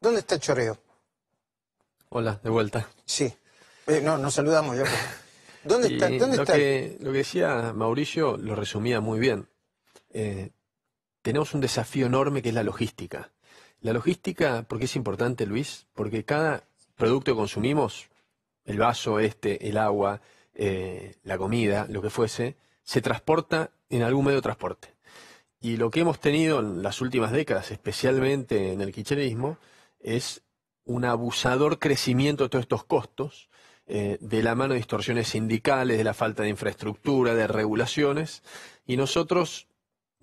¿Dónde está el choreo? Hola, de vuelta. Sí. Eh, no, nos saludamos pues. ¿Dónde está? ¿Dónde lo, Que, decía Mauricio lo resumía muy bien. Eh, tenemos un desafío enorme que es la logística. La logística, ¿por qué es importante, Luis? Porque cada producto que consumimos, el vaso, este, el agua, eh, la comida, lo que fuese, se transporta en algún medio de transporte. Y lo que hemos tenido en las últimas décadas, especialmente en el quicherismo, es un abusador crecimiento de todos estos costos, eh, de la mano de distorsiones sindicales, de la falta de infraestructura, de regulaciones, y nosotros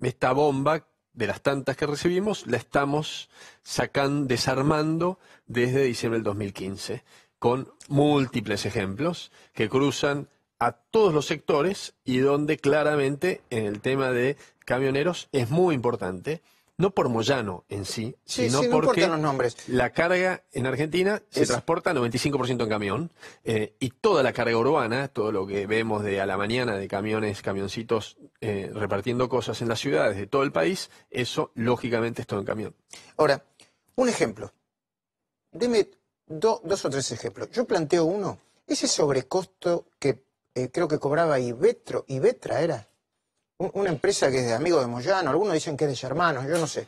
esta bomba de las tantas que recibimos la estamos sacando, desarmando desde diciembre del 2015, con múltiples ejemplos que cruzan a todos los sectores y donde claramente en el tema de camioneros es muy importante no por Moyano en sí, sino porque los nombres. la carga en Argentina se transporta 95% en camión eh, y toda la carga urbana, todo lo que vemos de a la mañana de camiones, camioncitos eh, repartiendo cosas en las ciudades de todo el país, eso lógicamente es todo en camión. Ahora, un ejemplo. Deme dos o tres ejemplos. Yo planteo uno. Ese sobrecosto que eh, creo que cobraba Ibetro, Ibetra era una empresa que es de amigos de Moyano, algunos dicen que es de hermanos yo no sé.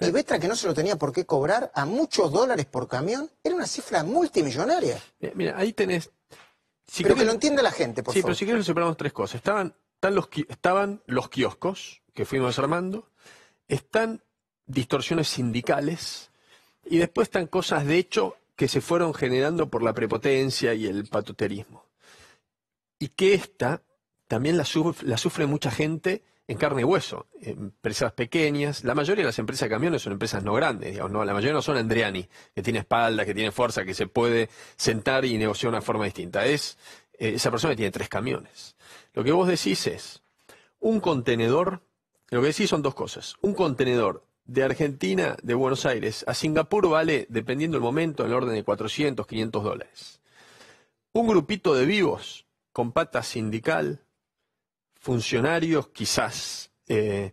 Y Betra que no se lo tenía por qué cobrar a muchos dólares por camión, era una cifra multimillonaria. Mira, ahí tenés. pero que lo entienda la gente, por favor. Sí, pero si quieres separamos tres cosas. Estaban, los, estaban los kioscos que fuimos armando, están distorsiones sindicales y después están cosas de hecho que se fueron generando por la prepotencia y el patoterismo. Y que esta también la, sufre mucha gente en carne y hueso. Empresas pequeñas, la mayoría de las empresas de camiones son empresas no grandes, digamos, no, la mayoría no son Andriani, que tiene espalda, que tiene fuerza, que se puede sentar y negociar de una forma distinta. Es eh, esa persona que tiene tres camiones. Lo que vos decís es, un contenedor, lo que decís son dos cosas, un contenedor de Argentina, de Buenos Aires a Singapur vale, dependiendo del momento, en el orden de 400, 500 dólares. Un grupito de vivos con pata sindical funcionarios, quizás eh,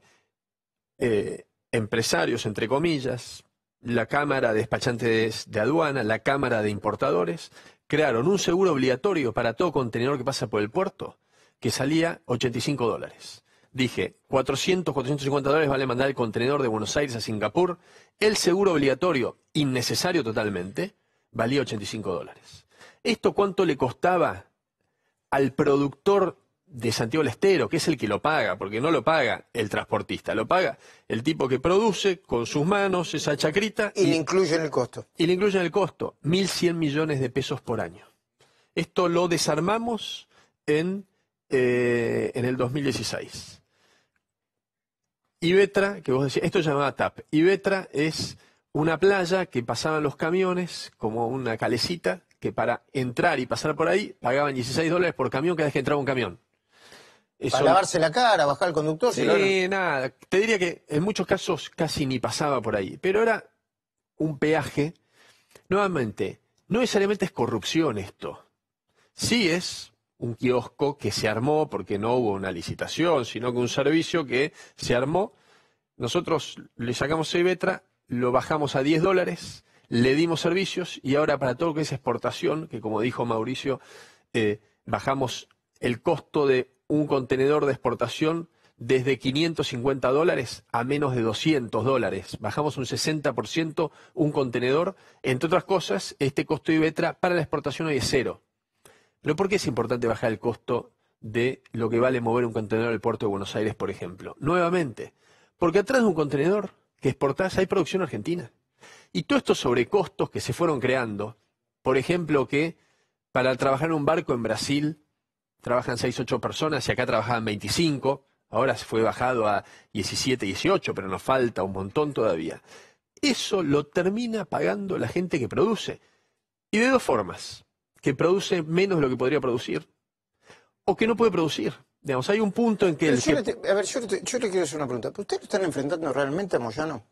eh, empresarios, entre comillas, la Cámara de Despachantes de Aduana, la Cámara de Importadores, crearon un seguro obligatorio para todo contenedor que pasa por el puerto que salía 85 dólares. Dije, 400, 450 dólares vale mandar el contenedor de Buenos Aires a Singapur. El seguro obligatorio, innecesario totalmente, valía 85 dólares. ¿Esto cuánto le costaba al productor de Santiago del Estero, que es el que lo paga, porque no lo paga el transportista, lo paga el tipo que produce con sus manos esa chacrita. Y, le incluyen el costo. Y le incluyen el costo, 1.100 millones de pesos por año. Esto lo desarmamos en, eh, en el 2016. Ivetra, que vos decís, esto se llamaba TAP. Ivetra es una playa que pasaban los camiones como una calecita que para entrar y pasar por ahí pagaban 16 dólares por camión cada vez que entraba un camión. Para lavarse la cara, bajar al conductor. Sí, nada. Te diría que en muchos casos casi ni pasaba por ahí. Pero era un peaje. Nuevamente, no necesariamente es corrupción esto. Sí es un kiosco que se armó porque no hubo una licitación, sino que un servicio que se armó. Nosotros le sacamos 6 lo bajamos a 10 dólares, le dimos servicios y ahora para todo lo que es exportación, que como dijo Mauricio, eh, bajamos el costo de un contenedor de exportación desde 550 dólares a menos de 200 dólares. Bajamos un 60% un contenedor. Entre otras cosas, este costo de IBETRA para la exportación hoy es cero. Pero ¿por qué es importante bajar el costo de lo que vale mover un contenedor al puerto de Buenos Aires, por ejemplo? Nuevamente, porque atrás de un contenedor que exportás hay producción argentina. Y todos estos sobrecostos que se fueron creando, por ejemplo, que para trabajar en un barco en Brasil trabajan 6, 8 personas y acá trabajaban 25. Ahora se fue bajado a 17, 18, pero nos falta un montón todavía. Eso lo termina pagando la gente que produce. Y de dos formas. Que produce menos de lo que podría producir o que no puede producir. Digamos, hay un punto en que... el a ver, yo, te, quiero hacer una pregunta. ¿Ustedes están enfrentando realmente a Moyano?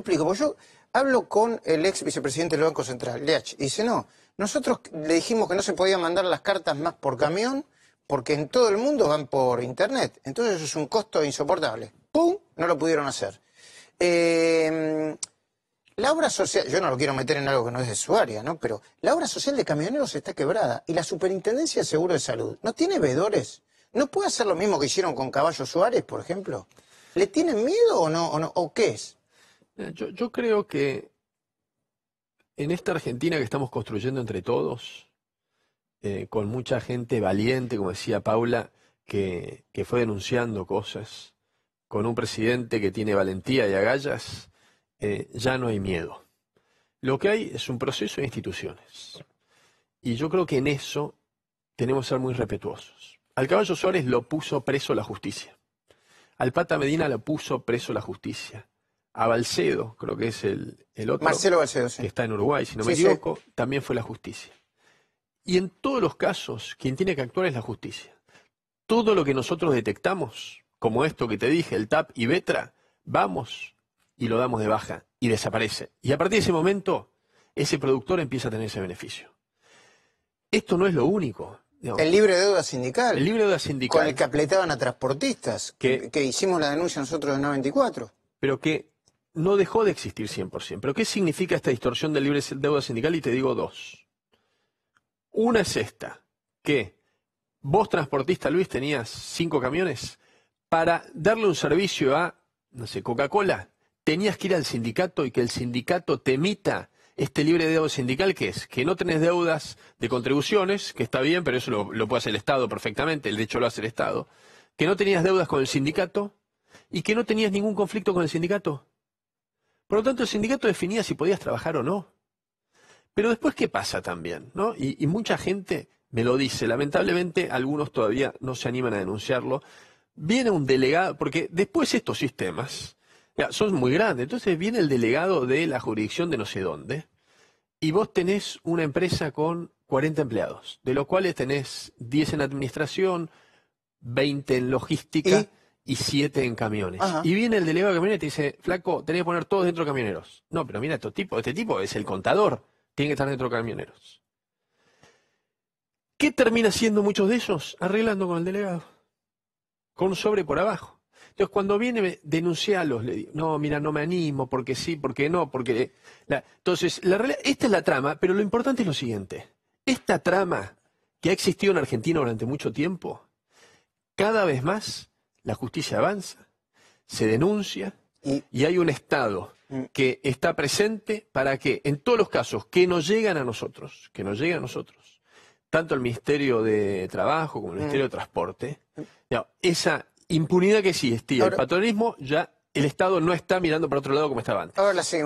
explico, porque yo hablo con el ex vicepresidente del Banco Central, Leach, y dice, no, nosotros le dijimos que no se podía mandar las cartas más por camión porque en todo el mundo van por Internet. Entonces eso es un costo insoportable. ¡Pum! No lo pudieron hacer. Em, la obra social, yo no lo quiero meter en algo que no es de su área, ¿no? Pero la obra social de camioneros está quebrada y la Superintendencia de Seguro de Salud no tiene veedores. ¿No puede hacer lo mismo que hicieron con Caballo Suárez, por ejemplo? ¿Le tienen miedo ¿O, no? ¿O qué es? Yo, creo que en esta Argentina que estamos construyendo entre todos, eh, con mucha gente valiente, como decía Paula, que, fue denunciando cosas, con un presidente que tiene valentía y agallas, eh, ya no hay miedo. Lo que hay es un proceso de instituciones. Y yo creo que en eso tenemos que ser muy respetuosos. Al caballo Suárez lo puso preso la justicia. Al Pata Medina lo puso preso la justicia a Balcedo, creo que es el, otro. Marcelo Balcedo, sí. Que está en Uruguay, si no me equivoco, también fue la justicia. Y en todos los casos, quien tiene que actuar es la justicia. Todo lo que nosotros detectamos, como esto que te dije, el TAP y Vetra, vamos y lo damos de baja y desaparece. Y a partir de ese momento, ese productor empieza a tener ese beneficio. Esto no es lo único. El libre deuda sindical. El libre deuda sindical. Con el que apletaban a transportistas. Que, que hicimos la denuncia nosotros en 94. Pero que no dejó de existir 100%. Pero ¿qué significa esta distorsión del libre deuda sindical? Y te digo dos. Una es esta, que vos transportista Luis tenías cinco camiones, para darle un servicio a, no sé, Coca-Cola, tenías que ir al sindicato y que el sindicato te emita este libre deuda sindical, que es que no tenés deudas de contribuciones, que está bien, pero eso lo, puede hacer el Estado perfectamente, el hecho lo hace el Estado, que no tenías deudas con el sindicato y que no tenías ningún conflicto con el sindicato. Por lo tanto, el sindicato definía si podías trabajar o no. Pero después, ¿qué pasa también? ¿no? Y, mucha gente me lo dice, lamentablemente algunos todavía no se animan a denunciarlo. Viene un delegado, porque después estos sistemas son muy grandes, entonces viene el delegado de la jurisdicción de no sé dónde, y vos tenés una empresa con 40 empleados, de los cuales tenés 10 en administración, 20 en logística y siete en camiones. Y viene el delegado de camiones y te dice, flaco, tenés que poner todos dentro de camioneros. No, pero mira, este tipo, este tipo es el contador, tiene que estar dentro de camioneros. ¿Qué termina haciendo muchos de ellos? Arreglando con el delegado. Con un sobre por abajo. Entonces, cuando viene, denuncialos, le digo, no, mira, no me animo, porque sí, porque no, porque... Entonces, la esta es la trama, pero lo importante es lo siguiente. Esta trama que ha existido en Argentina durante mucho tiempo, cada vez más la justicia avanza, se denuncia y, hay un Estado mm. que está presente para que en todos los casos que nos llegan a nosotros, que nos llegan a nosotros, tanto el Ministerio de Trabajo como el mm. Ministerio de Transporte, mm. esa impunidad que existía, el patronismo, ya el Estado no está mirando para otro lado como estaba antes. Ahora seguimos.